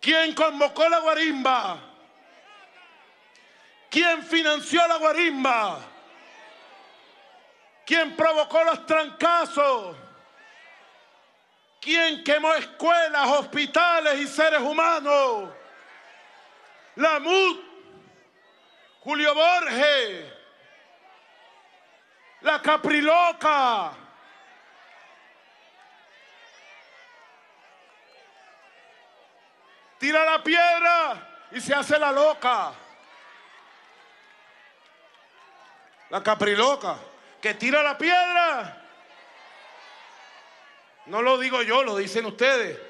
¿Quién convocó la guarimba? ¿Quién financió la guarimba? ¿Quién provocó los trancazos? ¿Quién quemó escuelas, hospitales y seres humanos? La MUD, Julio Borges, la Capriloca. tira la piedra y se hace la loca. La capriloca, que tira la piedra. No lo digo yo, lo dicen ustedes.